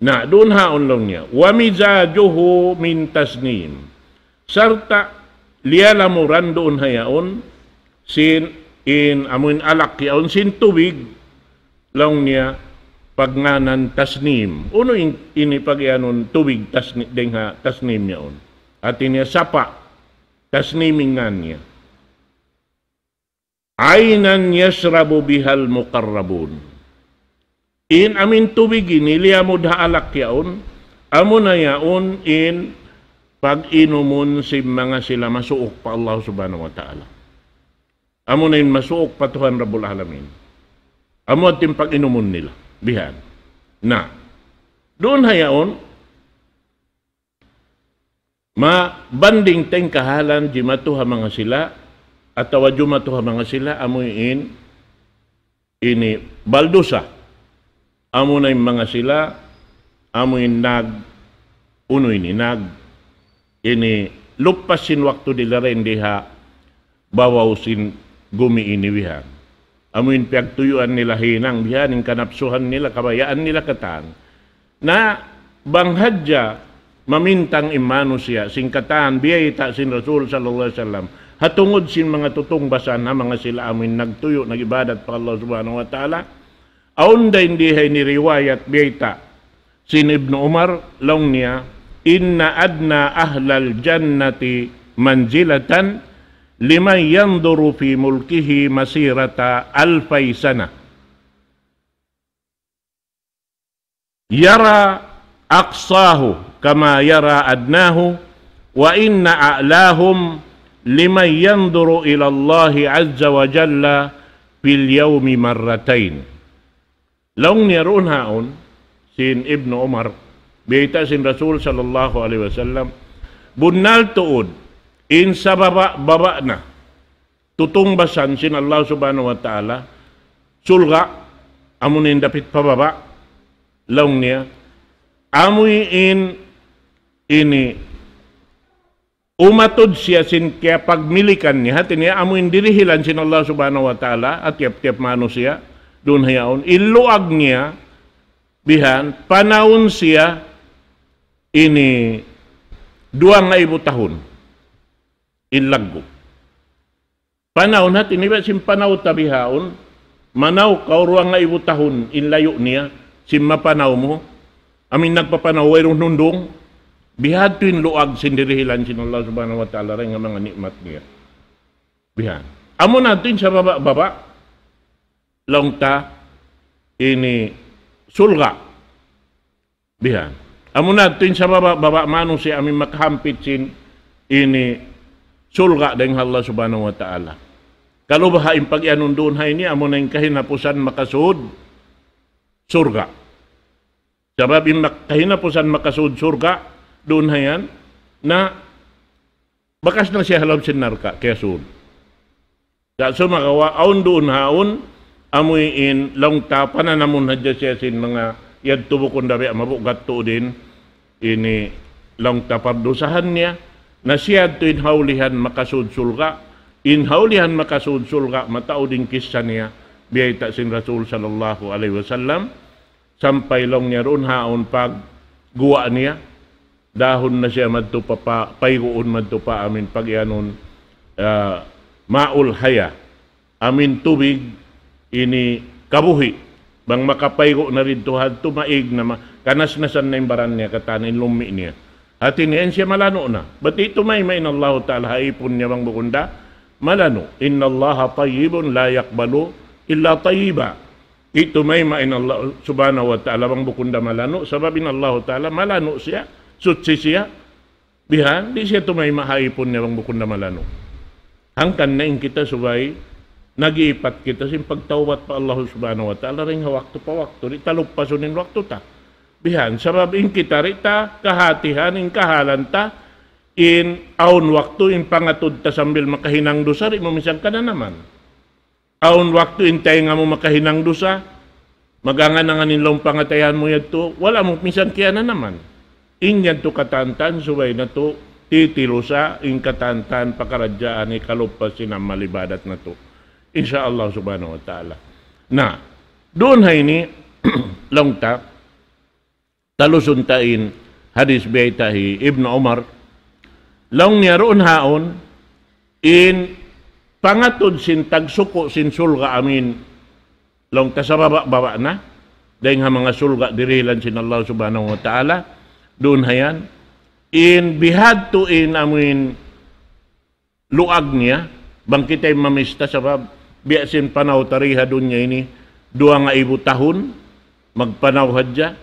na doon haon lang niya wa mizajuhu min tasnim sarta liyalamuran doon hayaon sin in amun alak yaon sin tuwig lang niya pagnganan tasnim uno in, inipagyanon tuwig tasnim dengha tasnim niya on at niya sapa tasniming nga niya Ainan yasrabu bihal muqarrabun in amin tubig iliya mo daalak yaon, amo na yaon in pag inumon si mga sila masuok pa Allah subhanahu wa ta'ala. Amo na in masuok pa Tuhan Rabbul Alamin. Amo at pag inumon nila. Bihan. Na, doon hayaon, ma banding teng kahalan jimatuha mga sila at tawadyo matuha mga sila amoy in ini baldusa amo na mga sila amo nag unoy ni nag ini lupasin waktu dila rin diha bawawsin gumiiniwihan amuin piagtuyuan nila hinang bihanin kanapsuhan nila kabayaan nila katan na banghadya mamintang imano siya singkatan biyay ta sin Rasul sallallahu alaihi wasallam hatungod sin mga tutong basan na mga sila amin nagtuyo nagibadat pa Allah subhanahu wa ta'ala Aunda hindi hay ni riwayat biyta sin Ibn Umar long niya inna adna ahlal jannati manzilatan liman yanduru fi mulkihi masirata alfay sana yara aqsahu kama yara adnahu wa inna a'lahum liman yanduru ila Allah azza wa jalla fil yawmi marratain Laong niyaroon haon, sin Ibn Umar, biyita sin Rasul sallallahu alaihi wasallam, bunal tuod, in sa baba, baba na, tutong sin Allah subhanahu wa ta'ala, sulga, amunin dapit baba, laong niya, amoy in ini umatod siya sin kaya pagmilikan niya tiniya amoy dirihilan sin Allah subhanahu wa ta'ala at tiap-tiap mano siya dun hayaon, iluag niya, bihan, panahon siya, ini dua nga ibu tahun, ilago. Panahon hat, inibat sim panaw tabihaon, manaw ka nga ibu tahun, inlayo niya, sim mapanaw mo, amin nagpapanaw, wairong nundong, bihad tuin luag sindirihilan sin Allah subhanahu wa ta'ala rin nga mga nikmat niya. Bihan. Amo natin sa baba-baba, longta ini sulga bihan amun tin sa baba baba manong si amin makahampit sin ini sulga deng Allah subhanahu wa ta'ala kalau impag anun doon hay ni amo na kahinapusan makasud surga sabab im kahinapusan makasud surga doon hayan na bakas na siya halab sin narka kaya sud sa sumagawa aun doon haon amuin langta pananamon hadya siya sin mga yad tubo kong dabi mabugat to din ini langta pardusahan niya na siya to haulihan makasudsul ka haulihan makasudsul ka matao din kisa niya biyay ta sin Rasul sallallahu alaihi wasallam sampai long niya ron haon pag guwa niya dahon na siya madtupa pa paygoon madtupa amin pag yanon uh, ah, maul haya amin tubig ini kabuhi bang makapaygo na rin to hadto maig na ma, kanas na san na baran niya katanin lumi niya hati niyan siya malano na but ito may may Allah ta'ala haipon niya bang bukunda malano inna Allah tayyibun la yakbalo illa tayyiba ito may main Allah subhanahu wa ta'ala bang bukunda malano sababin Allah ta'ala malano siya sutsi siya bihan di siya tumay mahaipon niya bang bukunda malano hangkan na in kita subay nagiipat kita sin pagtawat pa Allah subhanahu wa ta'ala rin hawakto pa wakto ri talugpasunin wakto ta bihan sabab in kita rita kahatihan in ta in aun waktu in pangatud ta sambil makahinang dosa ri mamisang ka na naman aun waktu in tay nga mo makahinang dosa magangan nga nilong pangatayan mo yadto wala mo misan kaya na naman inyan to katantan subay na to titilo sa in katantan pakaradyaan ni kalupas sinamalibadat na to insya Allah subhanahu wa ta'ala. Na, doon hay ini, long ta talusuntain hadis baytahi Ibn Umar long niya roon haon in pangatod sin tagsuko sin sulga amin long ta sa baba baba na dahil nga mga sulga dirilan sin Allah subhanahu wa ta'ala doon hayan in bihad to in amin luag niya bang kita'y mamista sa baba biasin panaw tariha dunya ini dua nga ibu tahun magpanaw hadya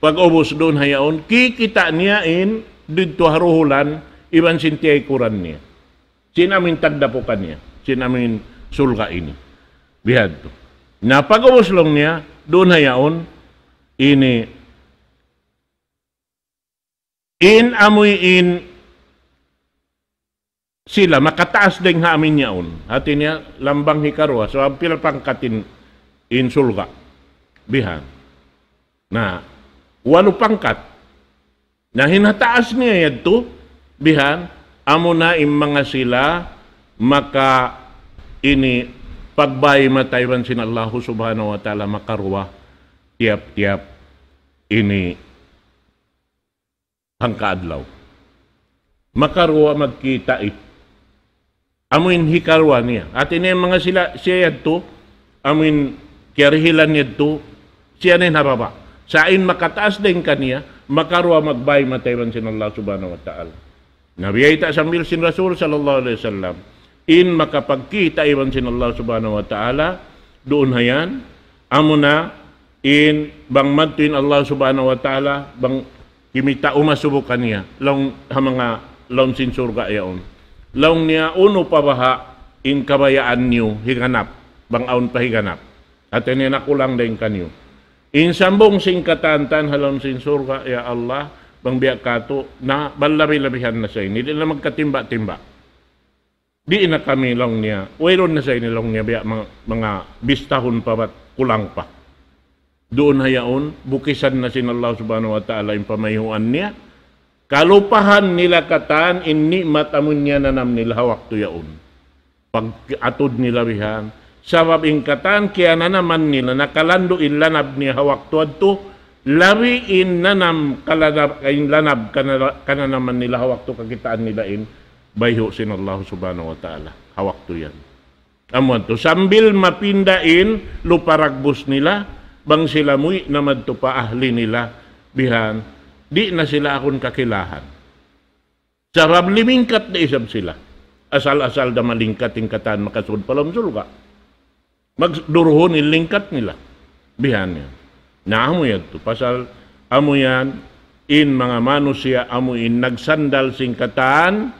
pag ubos doon hayaon kikita niya in dito haruhulan iban sintiyay kuran niya sinamin tagdapukan niya sinamin sulka ini bihad to na pag ubos lang niya doon hayaon ini in amu in sila makataas ding hamin amin yaon Hati niya lambang hikarwa. So ang pilapangkatin insulga. Bihan. Na walo pangkat na hinataas niya yadto bihan amo na im mga sila maka ini pagbay mataywan sin Allah subhanahu wa taala makarwa tiap-tiap ini hangkaadlaw makarwa magkita ito amin hikarwa niya. At ini mga sila, siya yadto, amin kerihilan yadto, siya na Sa in makataas din kaniya, makarwa magbay matayman sin Allah subhanahu wa ta'ala. Nabiyay ta sambil sin Rasul sallallahu alaihi wasallam, in makapagkita iwan sin Allah subhanahu wa ta'ala, doon hayan, amuna in bang mantuin Allah subhanahu wa ta'ala, bang kimita umasubukan niya, long ha mga long sin surga yaon laong niya uno pabaha in kabayaan niyo higanap bangaon pa higanap at nakulang din kanyo in sambong sing katantan halon sin surga ya Allah bangbiya kato na balabi-labihan na sa ini dili na magkatimba-timba di na kami long niya wayron na sa ini long niya biya mga, mga bistahon pa bat kulang pa doon hayaon bukisan na sin Allah subhanahu wa ta'ala yung pamayuan niya Kalupahan nila kataan in nikmat amun niya nanam nila waktu yaun. Pag atod nila bihan. Sabab in kataan kaya nanaman nila nakalando in lanab niya waktu adto. Lawi in nanam kalanab, in lanab kananaman nila waktu kakitaan nila in. Bayo sin Allah subhanahu wa ta'ala. Hawaktu yan. Amun to sambil mapindain luparagbus nila bang sila mui namad to pa ahli nila bihan Di na sila akong kakilahan. Sa ramlimingkat na isab sila. Asal-asal da malingkat tingkatan makasud palamsul ka. Magduruhon lingkat nila. Bihan yan. Naamo yan to. Pasal amo yan in mga manusia amo in nagsandal singkatan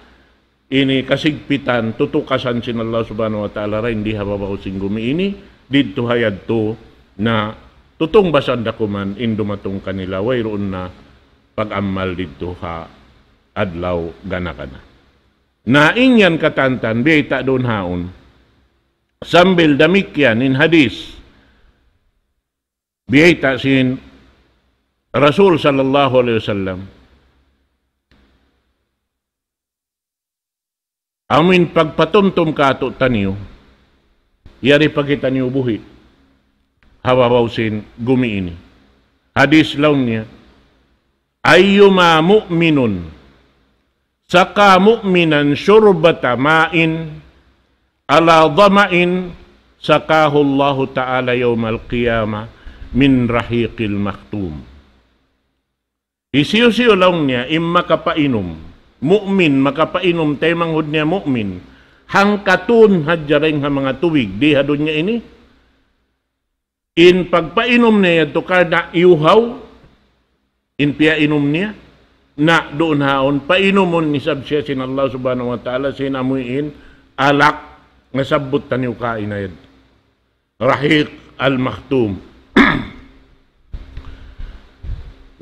ini kasigpitan tutukasan sin Allah subhanahu wa ta'ala ra hindi hababaw sing gumiini didto hayad to na tutong da kuman in indumatong kanila wayroon na pag-amal dito ha adlaw gana kana. Naingyan katantan, biyta doon haon. Sambil damikyan in hadis. Biyta sin Rasul sallallahu alaihi wasallam. Amin pagpatumtum kato taniyo, yari pagkita niyo buhi, hawawawsin gumiini. Hadis lang niya, ayyuma mu'minun saqa mu'minan syurbata ma'in ala dhama'in saqahu Allah Ta'ala yawmal qiyamah min rahiqil makhtum isiyo-siyo launnya imma kapainum mu'min makapainum temang hudnya mu'min hangkatun hajjaring ha mga tuwig di hadunya ini in pagpainum niya ito kada iuhaw inpiya inom niya na doon haon painumon ni sabsiya sin Allah subhanahu wa ta'ala sinamuin alak nga sabot taniw kainayad rahiq al maktum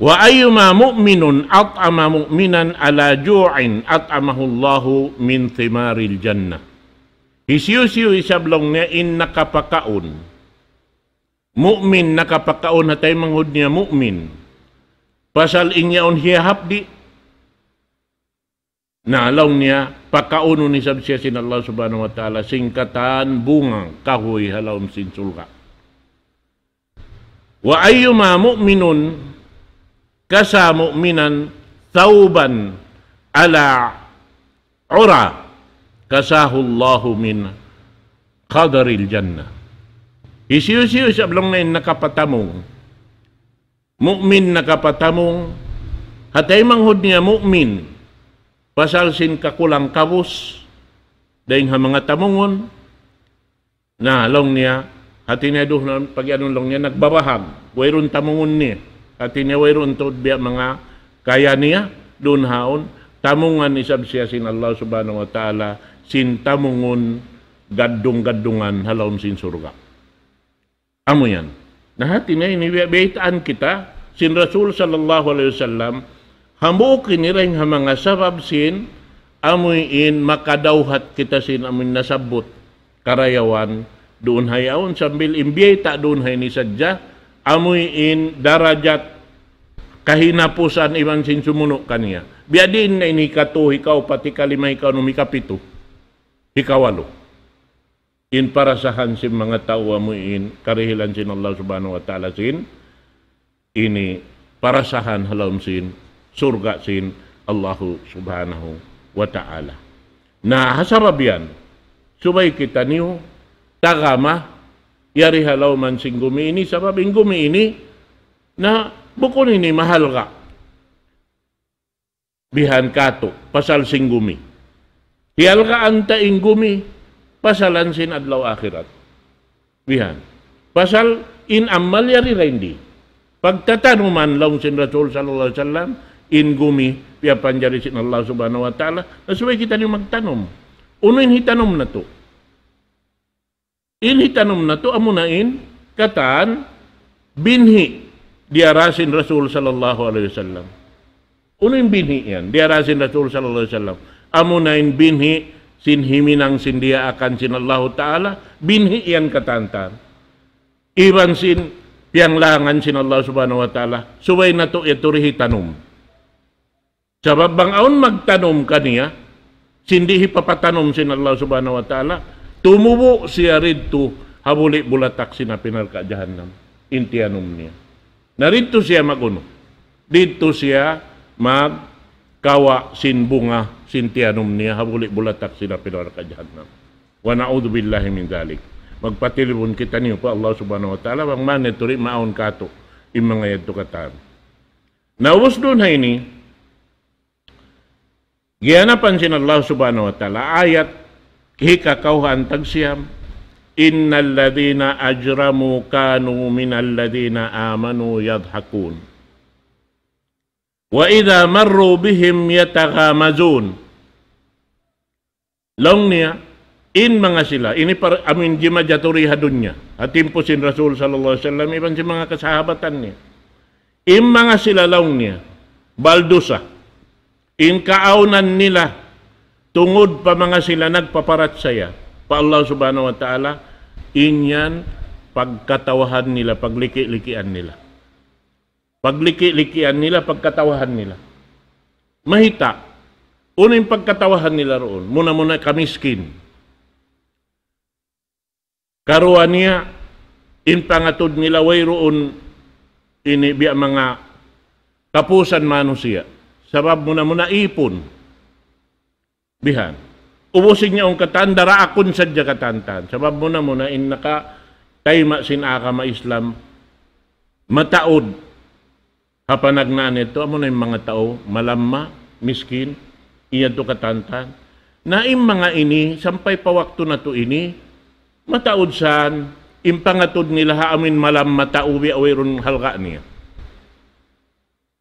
wa ayyuma mu'minun at'ama mu'minan ala ju'in at'amahu Allahu min thimaril jannah Hisyusyo isablong niya in nakapakaon. Mu'min nakapakaon hatay manghud niya mu'min pasal inya on hiya habdi na law niya pakauno ni sabsiya sin Allah subhanahu wa taala singkatan bunga kahoy halaun sin sulga wa ayyuma mu'minun kasa mu'minan tauban ala ura kasahu Allahu min qadaril jannah isiyo-siyo sa blong na nakapatamong mukmin nakapatamong hatay manghod niya mukmin pasal sin kakulang kabus dahil ha mga tamongon na long niya hati niya duh pag anong long niya nagbabahag wairon tamungon niya hati niya wayron to biya mga kaya niya dun haon tamungan isab siya sin Allah subhanahu wa ta'ala sin tamungon gadung-gadungan halawm sin surga amo yan lahat ina iniwebaitaan kita sin Rasul sallallahu alaihi wasallam hambuok kinirang ha mga sabab sin amoy in makadawhat kita sin amin nasabot karayawan doon hayaon sambil imbiyay ta doon hay ni sadya amoy in darajat kahinapusan iman sin sumuno kaniya biadin na ini katuh ikaw pati kalima ikaw numikapito ikawalo in para sa hansim mga tao mo in karihilan sin Allah subhanahu wa ta'ala sin ini para sa han halam sin surga sin Allah subhanahu wa ta'ala na hasarab yan subay kita niyo tagama yari halaw man sing gumini sabab ing gumini na bukon ini mahal ka bihan kato pasal sing gumi hial ka anta ing gumi Pasal ansin adlaw akhirat. Bihan. Pasal in amal yari rendi. Pagtatanong man laung sin Rasul sallallahu alaihi wasallam in gumi pia panjari sin Allah subhanahu wa taala. Nasuwe kita ni magtanom. Uno in hitanom na to? In hitanom na to amunain kataan binhi diarasin Rasul sallallahu alaihi wasallam. Uno in binhi yan diarasin Rasul sallallahu alaihi wasallam. Amunain binhi sin himinang sin dia akan sin Allah Ta'ala binhi yan katantan iban sin piang langan sin Allah Subhanahu Wa Ta'ala suway na to ya iturihi tanum sabab bang aun magtanom kaniya sindi ipapatanom sin Allah Subhanahu Wa Ta'ala tumubo siya rito habuli bulatak sina pinal ka jahannam intianum niya narito siya maguno dito siya magkawa sin bunga sintianum niya habulik bula tak sila pila raka jahannam wa na'udhu billahi min zalik magpatilipun kita niyo pa Allah subhanahu wa ta'ala bang mani turi maun kato imang ayat tu kataan na usdun haini Giyana pansin Allah subhanahu wa ta'ala ayat hika kauhan tagsiyam innal ladhina ajramu kanu minal ladhina amanu yadhakun وَإِذَا مَرُّوا بِهِمْ يَتَغَامَزُونَ Long niya, in mga sila, ini para amin jima jaturi hadunya. atimpo sin Rasul sallallahu alaihi wasallam iban si mga kasahabatan niya. In mga sila laong niya, baldusa. In kaaunan nila, tungod pa mga sila nagpaparat saya. Pa Allah subhanahu wa ta'ala, inyan pagkatawahan nila, paglikilikian nila pagliki nila, pagkatawahan nila. Mahita, una yung pagkatawahan nila roon, muna-muna kamiskin. Karuan niya, impangatod nila way roon inibi ang mga kapusan manusia. Sabab muna muna ipon. Bihan. Ubusin niya ang katandara akon sa dya katantan. Sabab muna muna in naka kay sin aka ma Islam mataod Hapanagnaan ito, amo na yung mga tao, malama, miskin, iya to katantan. Na im mga ini, sampay wakto na to ini, mataod saan, impangatod nila haamin malam matauwi awirun halga niya.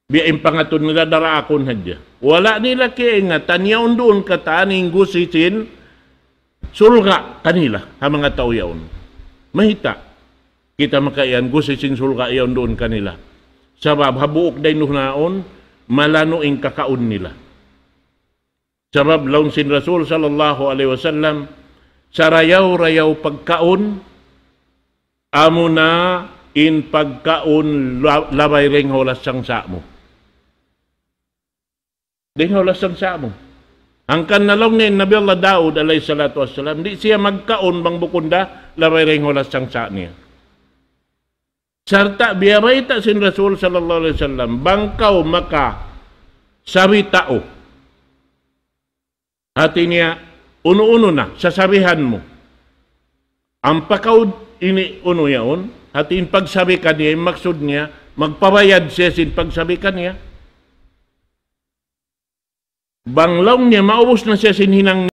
Biya impangatod nila akon hadya. Wala nila nga tanyaon doon kataning gusisin, sulga kanila, ha mga tao yaon. Mahita, kita makaian gusisin sulga yaon doon kanila Sabab, habuok day nuhnaon, malano ing kakaon nila. Sabab, laun sin Rasul sallallahu alaihi wasallam, sa rayaw pagkaon, amo na in pagkaon labay ring holas sang sa mo. Ding holas sang sa mo. Ang kanalong ni Nabi Allah Daud alayhi salatu wassalam, di siya magkaon bang bukunda labay ring holas sang sa niya. Sarta ta sin Rasul sallallahu alaihi wasallam bangkaw maka saritao. Hati niya uno-uno na sa mo. Ang pakaw ini uno yaon, hati in pagsabi ka niya, maksud niya, magpabayad siya sin pagsabi ka niya. Banglaw niya, maubos na siya sin hinang